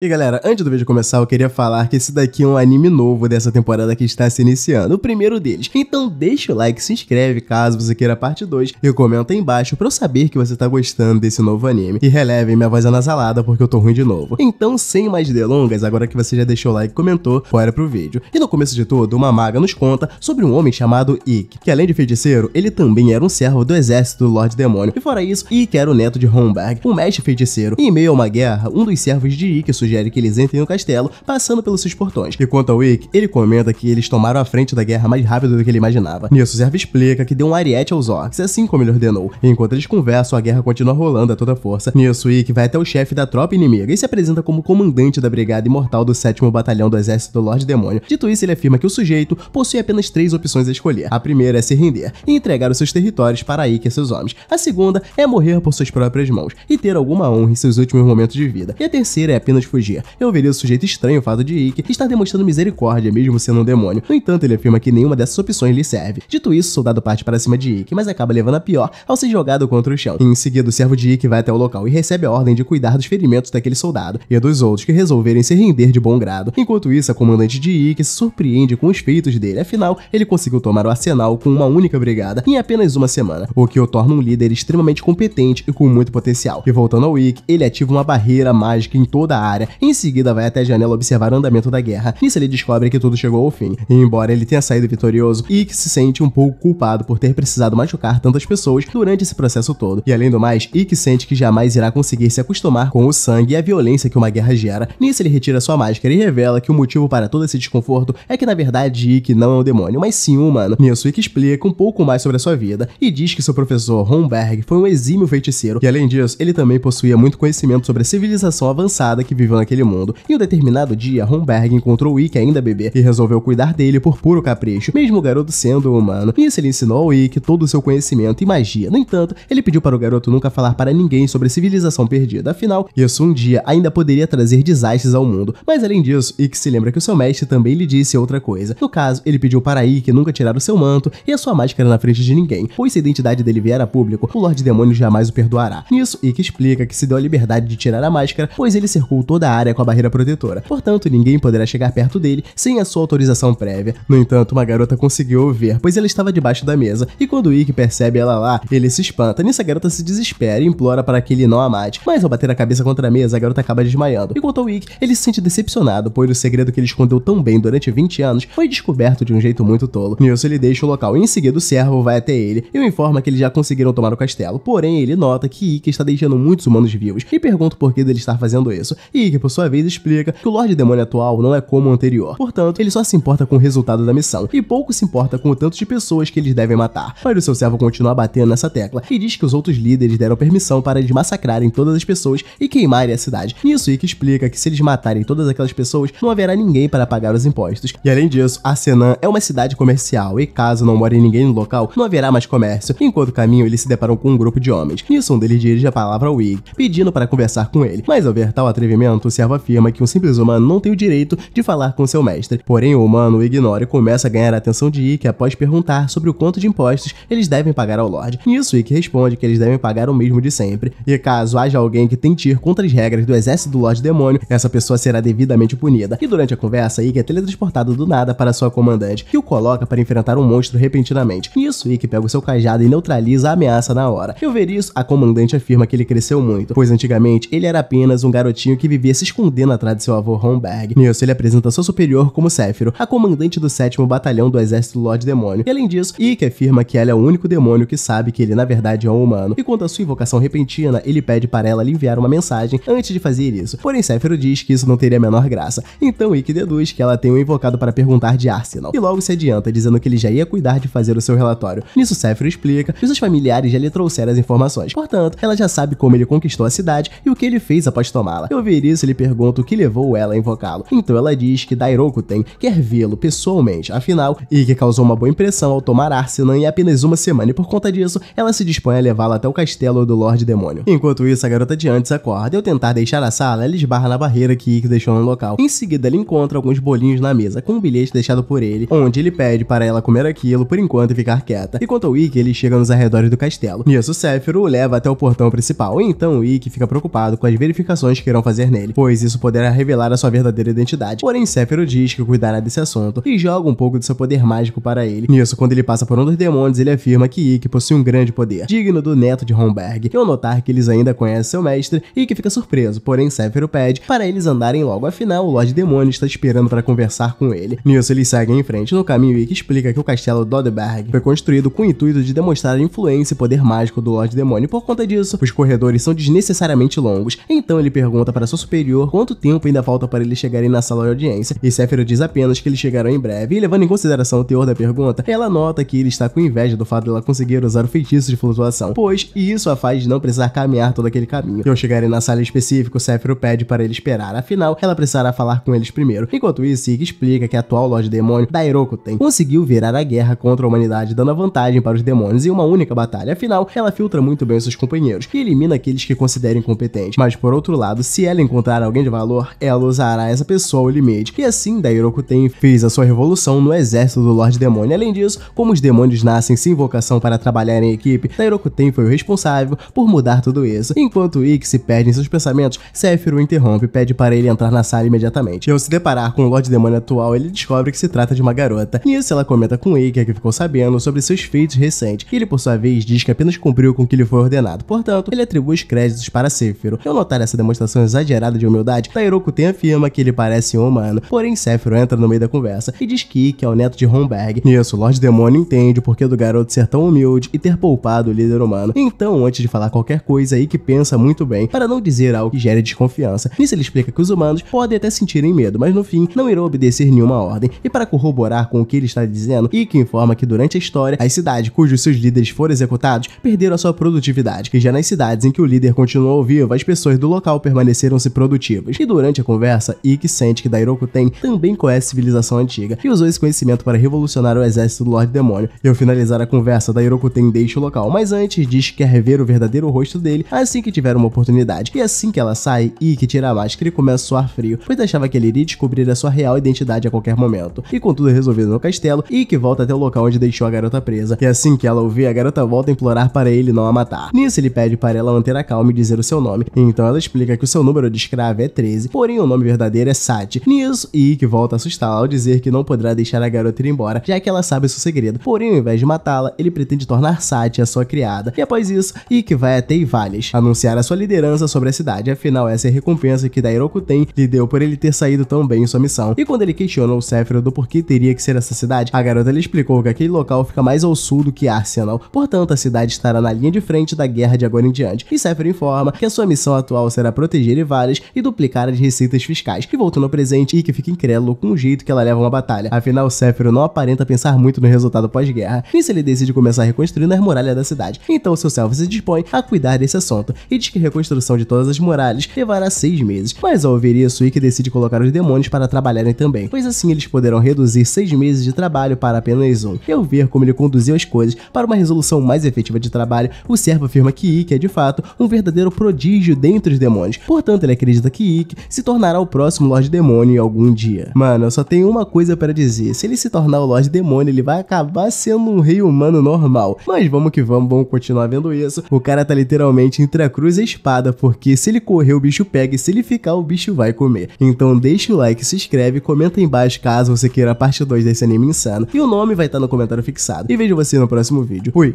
E galera, antes do vídeo começar, eu queria falar que esse daqui é um anime novo dessa temporada que está se iniciando, o primeiro deles. Então deixa o like, se inscreve caso você queira a parte 2 e comenta aí embaixo pra eu saber que você tá gostando desse novo anime. E relevem minha voz é anasalada porque eu tô ruim de novo. Então, sem mais delongas, agora que você já deixou o like e comentou, bora pro vídeo. E no começo de tudo, uma maga nos conta sobre um homem chamado Ikki, que além de feiticeiro, ele também era um servo do exército do Lorde Demônio. E fora isso, Ikki era o neto de Homberg, um mestre feiticeiro. E em meio a uma guerra, um dos servos de Ikki sugere que eles entrem no castelo, passando pelos seus portões. E quanto ao Wick, ele comenta que eles tomaram a frente da guerra mais rápido do que ele imaginava. Nisso, Zerva explica que deu um ariete aos orcs, assim como ele ordenou. E enquanto eles conversam, a guerra continua rolando a toda força. Nisso, Wick vai até o chefe da tropa inimiga e se apresenta como comandante da Brigada Imortal do 7 Batalhão do Exército do Lorde Demônio. Dito isso, ele afirma que o sujeito possui apenas três opções a escolher. A primeira é se render e entregar os seus territórios para Ike e seus homens. A segunda é morrer por suas próprias mãos e ter alguma honra em seus últimos momentos de vida. E a terceira é apenas fugir fugir. Eu veria o sujeito estranho o fato de Ikki estar demonstrando misericórdia mesmo sendo um demônio. No entanto, ele afirma que nenhuma dessas opções lhe serve. Dito isso, o soldado parte para cima de Ikki, mas acaba levando a pior ao ser jogado contra o chão. em seguida, o servo de Ikki vai até o local e recebe a ordem de cuidar dos ferimentos daquele soldado e dos outros que resolverem se render de bom grado. Enquanto isso, a comandante de Ikki se surpreende com os feitos dele, afinal, ele conseguiu tomar o arsenal com uma única brigada em apenas uma semana, o que o torna um líder extremamente competente e com muito potencial. E voltando ao Ikki, ele ativa uma barreira mágica em toda a área em seguida, vai até a janela observar o andamento da guerra. Nisso, ele descobre que tudo chegou ao fim. E embora ele tenha saído vitorioso, que se sente um pouco culpado por ter precisado machucar tantas pessoas durante esse processo todo. E além do mais, Ikki sente que jamais irá conseguir se acostumar com o sangue e a violência que uma guerra gera. Nisso, ele retira sua máscara e revela que o motivo para todo esse desconforto é que, na verdade, Ikki não é um demônio, mas sim um humano. Nisso, Ikki explica um pouco mais sobre a sua vida e diz que seu professor, Homberg, foi um exímio feiticeiro. E além disso, ele também possuía muito conhecimento sobre a civilização avançada que viveu naquele mundo. Em um determinado dia, Homberg encontrou Wick ainda bebê e resolveu cuidar dele por puro capricho, mesmo o garoto sendo humano. Isso ele ensinou ao Wick todo o seu conhecimento e magia. No entanto, ele pediu para o garoto nunca falar para ninguém sobre a civilização perdida. Afinal, isso um dia ainda poderia trazer desastres ao mundo. Mas além disso, Ikki se lembra que o seu mestre também lhe disse outra coisa. No caso, ele pediu para Ikki nunca tirar o seu manto e a sua máscara na frente de ninguém, pois se a identidade dele vier a público, o Lorde Demônio jamais o perdoará. Nisso, Ikki explica que se deu a liberdade de tirar a máscara, pois ele cercou toda da área com a barreira protetora, portanto ninguém poderá chegar perto dele sem a sua autorização prévia. No entanto, uma garota conseguiu ouvir, pois ela estava debaixo da mesa, e quando o Ikki percebe ela lá, ele se espanta. Nisso a garota se desespera e implora para que ele não a mate, mas ao bater a cabeça contra a mesa, a garota acaba desmaiando. Enquanto ao Ikki, ele se sente decepcionado, pois o segredo que ele escondeu tão bem durante 20 anos foi descoberto de um jeito muito tolo. Nilson ele deixa o local e em seguida o servo vai até ele e o informa que eles já conseguiram tomar o castelo, porém ele nota que Ikki está deixando muitos humanos vivos e pergunta o porquê dele estar fazendo isso. E que por sua vez explica que o Lorde Demônio atual não é como o anterior, portanto, ele só se importa com o resultado da missão e pouco se importa com o tanto de pessoas que eles devem matar. Mas o seu servo continua batendo nessa tecla e diz que os outros líderes deram permissão para eles massacrarem todas as pessoas e queimarem a cidade. Nisso, que explica que se eles matarem todas aquelas pessoas, não haverá ninguém para pagar os impostos. E além disso, Asenan é uma cidade comercial e caso não more ninguém no local, não haverá mais comércio. Enquanto caminho, eles se deparam com um grupo de homens. Nisso, um deles dirige a palavra ao Wig, pedindo para conversar com ele. Mas ao ver tal atrevimento, entanto, o servo afirma que um simples humano não tem o direito de falar com seu mestre. Porém, o humano o ignora e começa a ganhar a atenção de Ikki após perguntar sobre o quanto de impostos eles devem pagar ao Lorde. Nisso, Ikki responde que eles devem pagar o mesmo de sempre. E caso haja alguém que tente ir contra as regras do exército do Lorde Demônio, essa pessoa será devidamente punida. E durante a conversa, Ikki é teletransportado do nada para sua comandante, que o coloca para enfrentar um monstro repentinamente. Nisso, Ikki pega o seu cajado e neutraliza a ameaça na hora. E ao ver isso, a comandante afirma que ele cresceu muito, pois antigamente ele era apenas um garotinho que vivia devia se escondendo atrás de seu avô Homberg. Nisso, ele apresenta seu superior como Céfiro, a comandante do 7 Batalhão do Exército Lorde Demônio. E além disso, Ike afirma que ela é o único demônio que sabe que ele na verdade é um humano. E quanto à sua invocação repentina, ele pede para ela lhe enviar uma mensagem antes de fazer isso. Porém, Céfiro diz que isso não teria a menor graça. Então, Ike deduz que ela tem um invocado para perguntar de Arsenal. E logo se adianta, dizendo que ele já ia cuidar de fazer o seu relatório. Nisso, Céfiro explica que seus familiares já lhe trouxeram as informações. Portanto, ela já sabe como ele conquistou a cidade e o que ele fez após tomá-la. Eu ver isso isso, ele pergunta o que levou ela a invocá-lo. Então ela diz que Dairoku tem quer vê-lo pessoalmente, afinal, e que causou uma boa impressão ao tomar Arsenan em apenas uma semana, e por conta disso, ela se dispõe a levá-lo até o castelo do Lorde Demônio. Enquanto isso, a garota de antes acorda e ao tentar deixar a sala, ela esbarra na barreira que Ikki deixou no local. Em seguida, ele encontra alguns bolinhos na mesa, com um bilhete deixado por ele, onde ele pede para ela comer aquilo por enquanto e ficar quieta. Enquanto o Ikki, ele chega nos arredores do castelo. Nisso, Sephiroth o leva até o portão principal, então Ikki fica preocupado com as verificações que irão fazer nele dele, pois isso poderá revelar a sua verdadeira identidade. Porém, Sephiroth diz que cuidará desse assunto e joga um pouco de seu poder mágico para ele. Nisso, quando ele passa por um dos demônios, ele afirma que Ikki possui um grande poder, digno do neto de Homberg. E ao notar que eles ainda conhecem seu mestre, Ikki fica surpreso, porém Sephiroth pede para eles andarem logo, afinal o Lorde Demônio está esperando para conversar com ele. Nisso, eles seguem em frente. No caminho, Ikki explica que o castelo Dodeberg foi construído com o intuito de demonstrar a influência e poder mágico do Lorde Demônio. Por conta disso, os corredores são desnecessariamente longos, então ele pergunta para sua superior superior, quanto tempo ainda falta para eles chegarem na sala de audiência, e Sephiroth diz apenas que eles chegarão em breve, e levando em consideração o teor da pergunta, ela nota que ele está com inveja do fato de ela conseguir usar o feitiço de flutuação, pois isso a faz não precisar caminhar todo aquele caminho. Ao chegarem na sala específica, Sephiroth pede para ele esperar, afinal, ela precisará falar com eles primeiro. Enquanto isso, Sig explica que a atual Lorde Demônio, Dairokuten, conseguiu virar a guerra contra a humanidade, dando a vantagem para os demônios em uma única batalha, afinal, ela filtra muito bem seus companheiros e elimina aqueles que considera incompetentes. Mas por outro lado, se ela encontrar encontrar alguém de valor, ela é usará essa pessoa o limite. E assim, Dairoku Ten fez a sua revolução no exército do Lorde Demônio. Além disso, como os demônios nascem sem vocação para trabalhar em equipe, Dairoku Ten foi o responsável por mudar tudo isso. Enquanto Ikki se perde em seus pensamentos, Sephiroth o interrompe e pede para ele entrar na sala imediatamente. E ao se deparar com o Lorde Demônio atual, ele descobre que se trata de uma garota. Nisso, ela comenta com Ikki que ficou sabendo sobre seus feitos recentes. ele, por sua vez, diz que apenas cumpriu com o que lhe foi ordenado. Portanto, ele atribui os créditos para Sephiroth. Ao notar essa demonstração exagerada de humildade, Tairoku Ten afirma que ele parece um humano, porém Sephiro entra no meio da conversa e diz que Ikki é o neto de Homberg. Nisso, Lord Demônio entende o porquê do garoto ser tão humilde e ter poupado o líder humano. Então, antes de falar qualquer coisa, que pensa muito bem, para não dizer algo que gere desconfiança. Nisso ele explica que os humanos podem até sentirem medo, mas no fim, não irão obedecer nenhuma ordem. E para corroborar com o que ele está dizendo, Ikki informa que durante a história, as cidades cujos seus líderes foram executados perderam a sua produtividade, e já nas cidades em que o líder continuou vivo, as pessoas do local permaneceram se produtivas. E durante a conversa, Ikki sente que Ten também conhece civilização antiga e usou esse conhecimento para revolucionar o exército do Lorde Demônio. E ao finalizar a conversa, Ten deixa o local, mas antes diz que quer ver o verdadeiro rosto dele assim que tiver uma oportunidade. E assim que ela sai, Ikki tira a máscara e começa a suar frio, pois achava que ele iria descobrir a sua real identidade a qualquer momento. E com tudo resolvido no castelo, Ikki volta até o local onde deixou a garota presa. E assim que ela o vê, a garota volta a implorar para ele não a matar. Nisso ele pede para ela manter a calma e dizer o seu nome. Então ela explica que o seu número de escrava é 13, porém o nome verdadeiro é Sati. Nisso, Ike volta a assustá-la ao dizer que não poderá deixar a garota ir embora, já que ela sabe seu segredo. Porém, ao invés de matá-la, ele pretende tornar Sati a sua criada. E após isso, Ike vai até Ivales, anunciar a sua liderança sobre a cidade, afinal essa é a recompensa que Dairoku tem lhe deu por ele ter saído tão bem em sua missão. E quando ele questiona o Sephiroth do porquê teria que ser essa cidade, a garota lhe explicou que aquele local fica mais ao sul do que Arsenal, portanto a cidade estará na linha de frente da guerra de agora em diante. E Sephiroth informa que a sua missão atual será proteger Ivales e duplicar as receitas fiscais, que voltando no presente e que fica incrédulo com o jeito que ela leva uma batalha. Afinal, Sephiroth não aparenta pensar muito no resultado pós-guerra, nisso ele decide começar reconstruindo as muralhas da cidade. Então seu selfie se dispõe a cuidar desse assunto e diz que a reconstrução de todas as muralhas levará seis meses, mas ao ouvir isso, Ikki decide colocar os demônios para trabalharem também, pois assim eles poderão reduzir seis meses de trabalho para apenas um. Ao ver como ele conduziu as coisas para uma resolução mais efetiva de trabalho, o servo afirma que Ikki é de fato um verdadeiro prodígio dentre os demônios, portanto ele é acredita que Ikki se tornará o próximo Lorde Demônio em algum dia. Mano, eu só tenho uma coisa para dizer. Se ele se tornar o Lorde Demônio, ele vai acabar sendo um rei humano normal. Mas vamos que vamos, vamos continuar vendo isso. O cara tá literalmente entre a cruz e a espada, porque se ele correr, o bicho pega e se ele ficar, o bicho vai comer. Então deixa o like, se inscreve, comenta aí embaixo caso você queira a parte 2 desse anime insano. E o nome vai estar tá no comentário fixado. E vejo você no próximo vídeo. Fui!